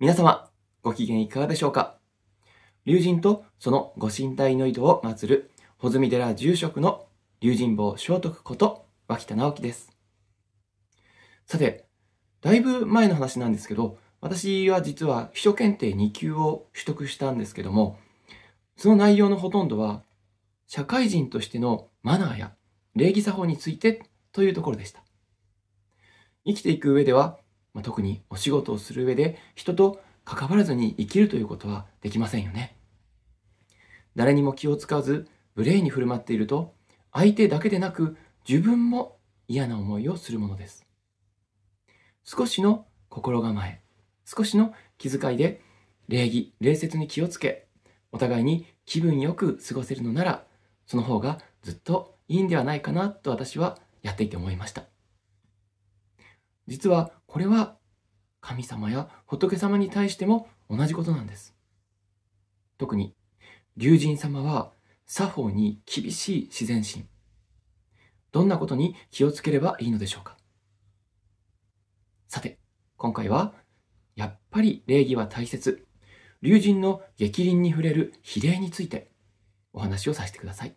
皆様、ご機嫌いかがでしょうか龍神とそのご神体の井戸を祀る、穂積寺住職の龍神坊聖徳こと、脇田直樹です。さて、だいぶ前の話なんですけど、私は実は秘書検定2級を取得したんですけども、その内容のほとんどは、社会人としてのマナーや礼儀作法についてというところでした。生きていく上ではまあ、特にお仕事をする上で人と関わらずに生きるということはできませんよね。誰にも気を使わず無礼に振る舞っていると相手だけでなく自分も嫌な思いをするものです。少しの心構え、少しの気遣いで礼儀、礼節に気をつけ、お互いに気分よく過ごせるのなら、その方がずっといいんではないかなと私はやっていて思いました。実はこれは神様や仏様に対しても同じことなんです。特に、龍神様は作法に厳しい自然心。どんなことに気をつければいいのでしょうかさて、今回は、やっぱり礼儀は大切。龍神の逆鱗に触れる比例についてお話をさせてください。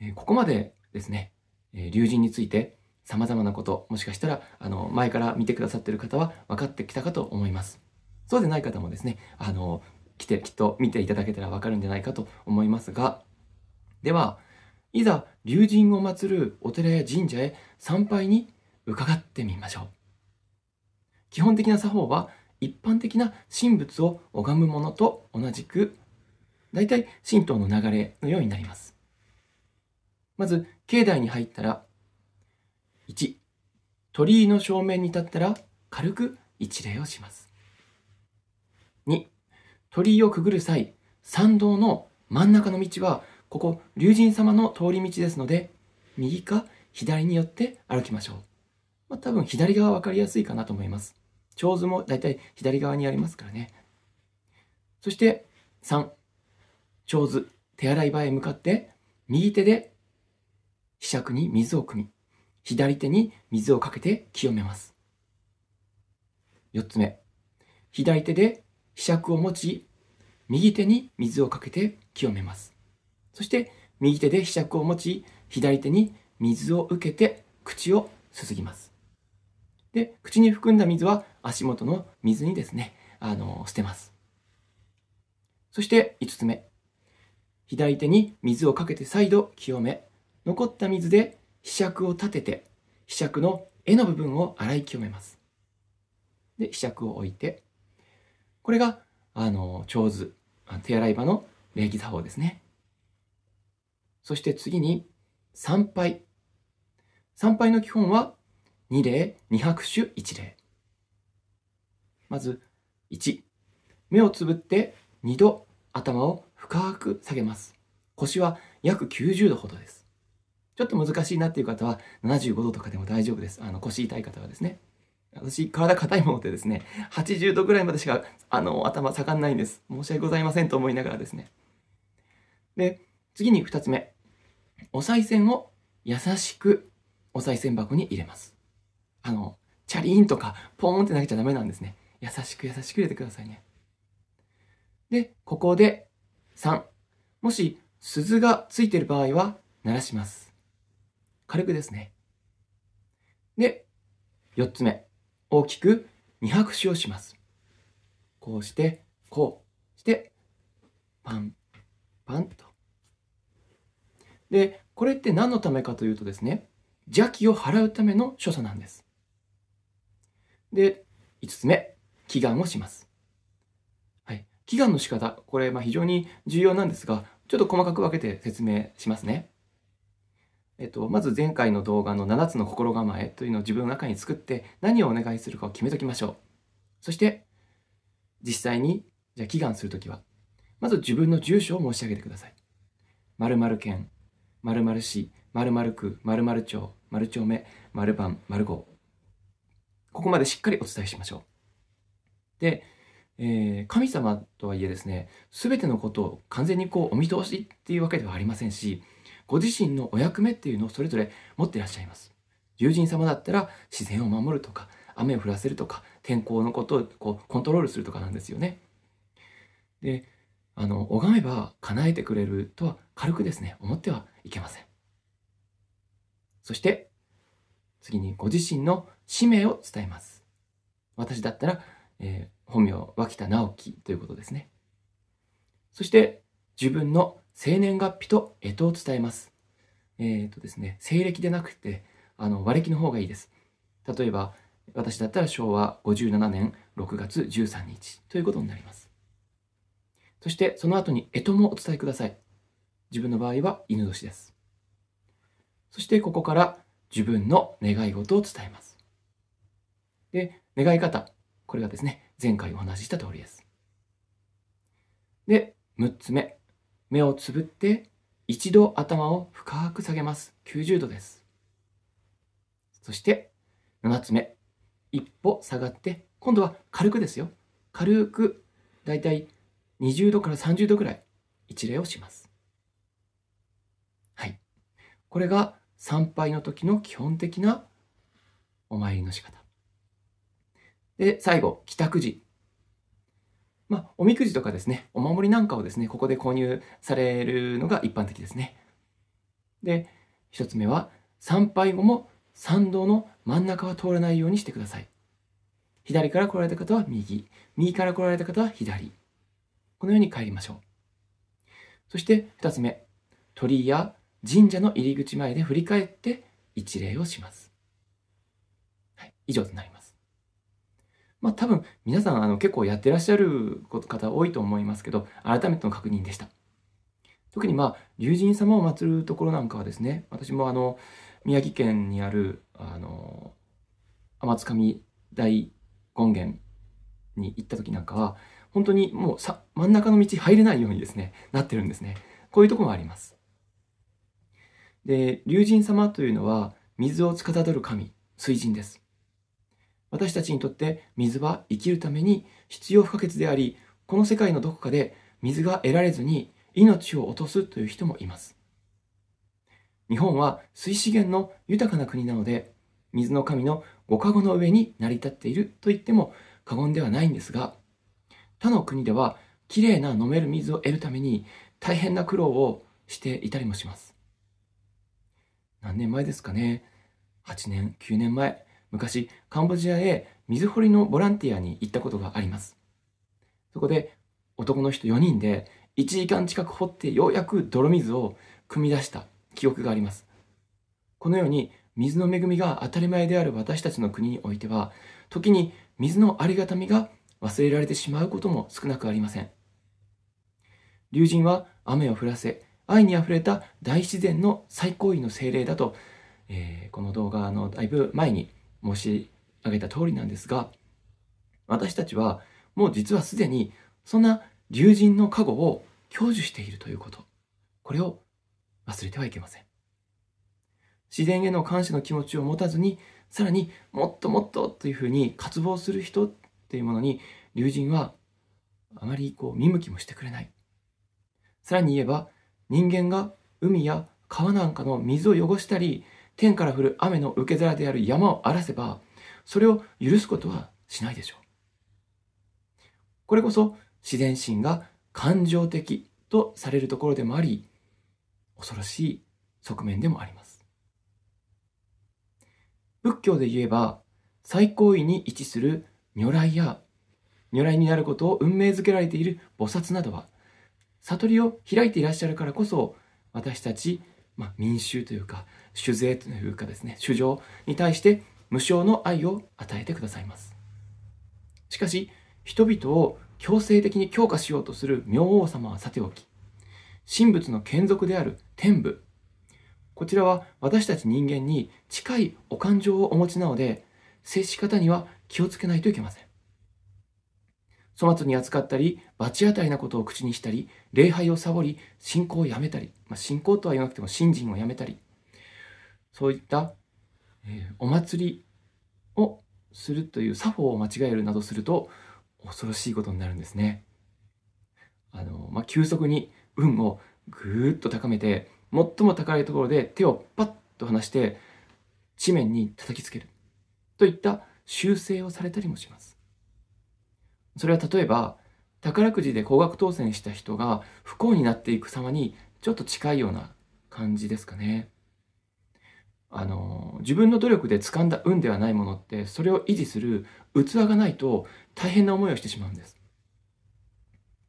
えここまでですね、龍神について様々なこと、もしかしたら、あの、前から見てくださってる方は分かってきたかと思います。そうでない方もですね、あの、来て、きっと見ていただけたら分かるんじゃないかと思いますが、では、いざ、龍神を祀るお寺や神社へ参拝に伺ってみましょう。基本的な作法は、一般的な神仏を拝むものと同じく、大体神道の流れのようになります。まず、境内に入ったら、1鳥居の正面に立ったら軽く一礼をします2鳥居をくぐる際参道の真ん中の道はここ龍神様の通り道ですので右か左によって歩きましょう、まあ、多分左側分かりやすいかなと思います長図もだいたい左側にありますからねそして3長図手洗い場へ向かって右手で柄杓に水を汲み左手に水をかけて清めます。4つ目、左手で被釈を持ち、右手に水をかけて清めます。そして、右手で被釈を持ち、左手に水を受けて口をすすぎます。で、口に含んだ水は足元の水にですね、あの、捨てます。そして5つ目。左手に水をかけて再度清め、残った水で柄杓を立てて柄杓の絵の部分を洗い清めますで柄杓を置いてこれがあの長図手洗い場の礼儀作法ですねそして次に参拝参拝の基本は2礼2拍手1礼まず1目をつぶって2度頭を深く下げます腰は約90度ほどですちょっと難しいなっていう方は、75度とかでも大丈夫です。あの、腰痛い方はですね。私、体硬いものでですね、80度ぐらいまでしか、あの、頭下がんないんです。申し訳ございませんと思いながらですね。で、次に2つ目。お賽銭を優しくお賽銭箱に入れます。あの、チャリーンとか、ポーンって投げちゃダメなんですね。優しく優しく入れてくださいね。で、ここで3。もし鈴がついてる場合は、鳴らします。軽くですね。で、4つ目。大きく2拍手をします。こうして、こうして、パン、パンと。で、これって何のためかというとですね、邪気を払うための所作なんです。で、5つ目、祈願をします。はい。祈願の仕方、これ、まあ、非常に重要なんですが、ちょっと細かく分けて説明しますね。えっと、まず前回の動画の7つの心構えというのを自分の中に作って何をお願いするかを決めときましょう。そして実際にじゃあ祈願するときはまず自分の住所を申し上げてください。〇〇県、〇〇市、〇〇区、〇〇町、〇丁目、〇番、〇号。ここまでしっかりお伝えしましょう。で、えー、神様とはいえですね、すべてのことを完全にこうお見通しっていうわけではありませんし、ご自身のお役目っていうのをそれぞれ持っていらっしゃいます友人様だったら自然を守るとか雨を降らせるとか天候のことをこうコントロールするとかなんですよねであの拝めば叶えてくれるとは軽くですね思ってはいけませんそして次にご自身の使命を伝えます私だったら、えー、本名脇田直樹ということですねそして自分の生年月日と干支を伝えます。えっ、ー、とですね、西暦でなくて、あの、和暦の方がいいです。例えば、私だったら昭和57年6月13日ということになります。そして、その後に干支もお伝えください。自分の場合は犬年です。そして、ここから自分の願い事を伝えます。で、願い方。これがですね、前回お話しした通りです。で、6つ目。目をつぶって一度頭を深く下げます。90度です。そして7つ目、一歩下がって、今度は軽くですよ。軽く、だいたい20度から30度ぐらい一礼をします。はい。これが参拝の時の基本的なお参りの仕方。で、最後、帰宅時。まあ、おみくじとかですね、お守りなんかをですね、ここで購入されるのが一般的ですね。で、一つ目は、参拝後も参道の真ん中は通らないようにしてください。左から来られた方は右、右から来られた方は左。このように帰りましょう。そして二つ目、鳥居や神社の入り口前で振り返って一礼をします。はい、以上となります。まあ、多分皆さんあの結構やってらっしゃる方多いと思いますけど改めての確認でした特にまあ龍神様を祀るところなんかはですね私もあの宮城県にあるあの天津神大権現に行った時なんかは本当にもうさ真ん中の道入れないようにですねなってるんですねこういうとこもありますで龍神様というのは水を司る神水神です私たちにとって水は生きるために必要不可欠であり、この世界のどこかで水が得られずに命を落とすという人もいます。日本は水資源の豊かな国なので、水の神のご加護の上に成り立っていると言っても過言ではないんですが、他の国ではきれいな飲める水を得るために大変な苦労をしていたりもします。何年前ですかね ?8 年、9年前。昔、カンボジアへ水掘りのボランティアに行ったことがあります。そこで、男の人4人で、1時間近く掘ってようやく泥水を汲み出した記憶があります。このように、水の恵みが当たり前である私たちの国においては、時に水のありがたみが忘れられてしまうことも少なくありません。竜神は雨を降らせ、愛にあふれた大自然の最高位の精霊だと、えー、この動画のだいぶ前に申し上げた通りなんですが、私たちはもう実はすでにそんな竜神の加護を享受しているということ。これを忘れてはいけません。自然への感謝の気持ちを持たずに、さらにもっともっとというふうに渇望する人っていうものに、竜神はあまりこう見向きもしてくれない。さらに言えば、人間が海や川なんかの水を汚したり、天から降る雨の受け皿である山を荒らせば、それを許すことはしないでしょう。これこそ自然神が感情的とされるところでもあり、恐ろしい側面でもあります。仏教で言えば、最高位に位置する如来や、如来になることを運命づけられている菩薩などは、悟りを開いていらっしゃるからこそ、私たちまあ、民衆というか、酒税というかですね、主情に対して無償の愛を与えてくださいます。しかし、人々を強制的に強化しようとする明王様はさておき、神仏の眷属である天部。こちらは私たち人間に近いお感情をお持ちなので、接し方には気をつけないといけません。粗末に扱ったり、罰当たりなことを口にしたり、礼拝をサボり、信仰をやめたり、まあ、信仰とは言わなくても信心をやめたり、そういった、えー、お祭りをするという作法を間違えるなどすると、恐ろしいことになるんですね。あの、まあ、急速に運をぐーっと高めて、最も高いところで手をパッと離して、地面に叩きつける。といった修正をされたりもします。それは例えば宝くじで高額当選した人が不幸になっていく様にちょっと近いような感じですかね。あの自分の努力で掴んだ運ではないものってそれを維持する器がないと大変な思いをしてしまうんです。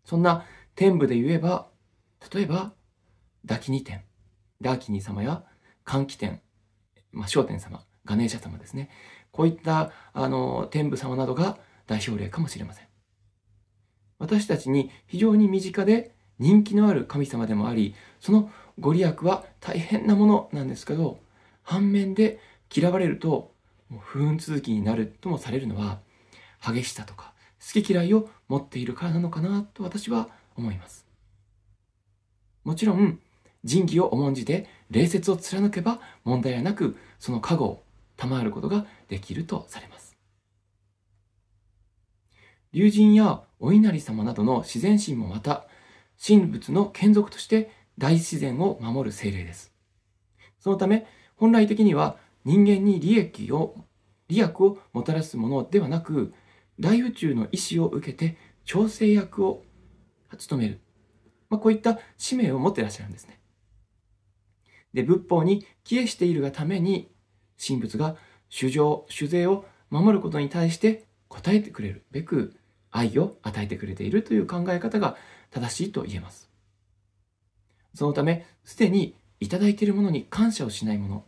そんな天部で言えば例えばダキニ天ダーキニ様や換気天、まあ、商店様ガネーシャ様ですねこういったあの天部様などが代表例かもしれません。私たちに非常に身近で人気のある神様でもあり、そのご利益は大変なものなんですけど、反面で嫌われると、不運続きになるともされるのは、激しさとか好き嫌いを持っているからなのかなと私は思います。もちろん、仁義を重んじて礼節を貫けば問題はなく、その加護を賜ることができるとされます。龍神やお稲荷様などの自然神もまた、神仏の眷属として大自然を守る精霊です。そのため、本来的には人間に利益を、利益をもたらすものではなく、大宇宙の意志を受けて調整役を務める。まあ、こういった使命を持ってらっしゃるんですね。で、仏法に帰依しているがために、神仏が主情、主税を守ることに対して応えてくれるべく、愛を与えてくれているという考え方が正しいと言えます。そのため、すでにいただいているものに感謝をしないもの、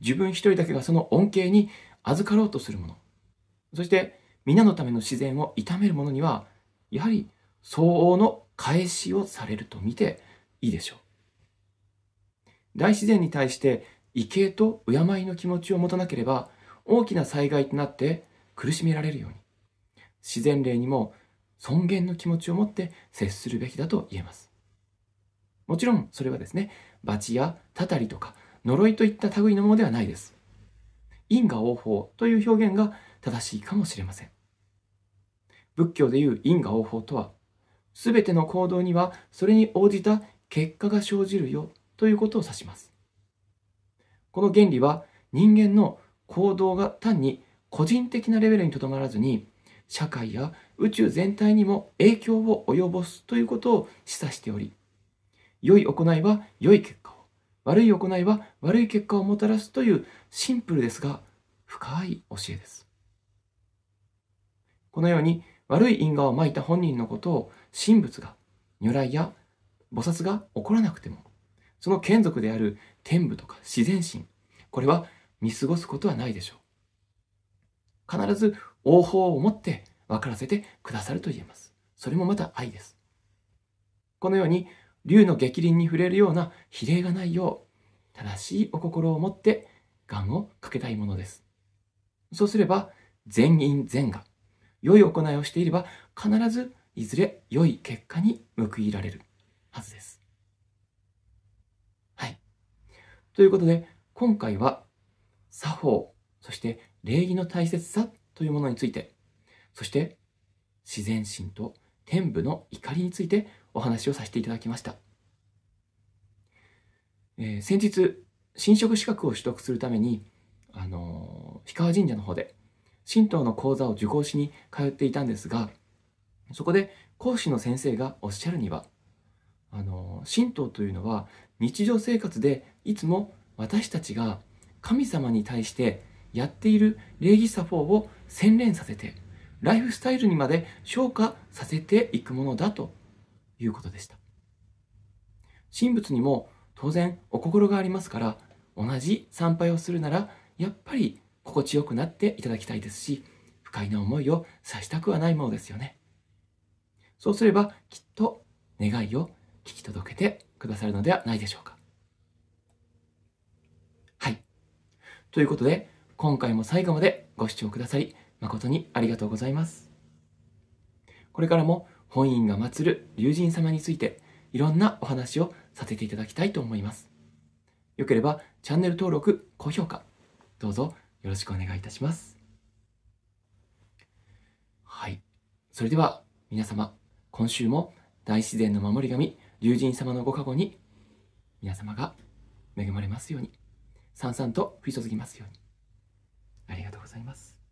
自分一人だけがその恩恵に預かろうとするもの、そして皆のための自然を痛めるものには、やはり相応の返しをされると見ていいでしょう。大自然に対して畏敬と敬いの気持ちを持たなければ、大きな災害となって苦しめられるように。自然霊にも尊厳の気持ちを持って接するべきだと言えます。もちろんそれはですね、罰やたたりとか呪いといった類のものではないです。因果応報という表現が正しいかもしれません。仏教でいう因果応報とは、すべての行動にはそれに応じた結果が生じるよということを指します。この原理は人間の行動が単に個人的なレベルにとどまらずに社会や宇宙全体にも影響を及ぼすということを示唆しており、良い行いは良い結果を、悪い行いは悪い結果をもたらすというシンプルですが深い教えです。このように悪い因果をまいた本人のことを神仏が如来や菩薩が起こらなくてもその眷属である天部とか自然神これは見過ごすことはないでしょう必ず応報を持って分からせてくださると言えます。それもまた愛です。このように、竜の逆鱗に触れるような比例がないよう、正しいお心を持って、願をかけたいものです。そうすれば、全員全が、良い行いをしていれば、必ずいずれ良い結果に報いられるはずです。はい。ということで、今回は、作法、そして礼儀の大切さというものについて、そして自然神と天部の怒りについてお話をさせていただきました。えー、先日、神職資格を取得するために、あのー、氷川神社の方で、神道の講座を受講しに通っていたんですが、そこで講師の先生がおっしゃるには、あのー、神道というのは日常生活でいつも私たちが神様に対してやっている礼儀作法を洗練させて、ライフスタイルにまで昇華させていくものだということでした。神仏にも当然お心がありますから、同じ参拝をするなら、やっぱり心地よくなっていただきたいですし、不快な思いをさしたくはないものですよね。そうすればきっと願いを聞き届けてくださるのではないでしょうか。はい。ということで、今回も最後までご視聴くださり誠にありがとうございます。これからも本院が祀る龍神様についていろんなお話をさせていただきたいと思います。よければチャンネル登録、高評価、どうぞよろしくお願いいたします。はい。それでは皆様、今週も大自然の守り神、龍神様のご加護に皆様が恵まれますように、さんさんと降り注ぎますように。ありがとうございます